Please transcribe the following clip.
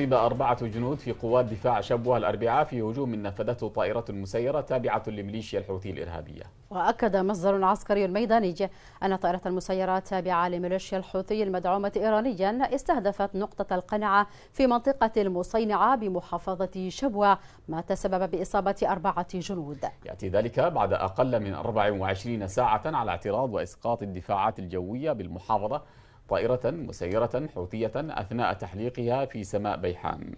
أصيب أربعة جنود في قوات دفاع شبوة الأربعاء في هجوم نفذته طائرة مسيرة تابعة لميليشيا الحوثي الإرهابية وأكد مصدر عسكري ميداني أن طائرة المسيرة تابعة لميليشيا الحوثي المدعومة إيرانيا استهدفت نقطة القنعة في منطقة المصينعة بمحافظة شبوة ما تسبب بإصابة أربعة جنود يأتي ذلك بعد أقل من 24 ساعة على اعتراض وإسقاط الدفاعات الجوية بالمحافظة طائرة مسيرة حوثية أثناء تحليقها في سماء بيحان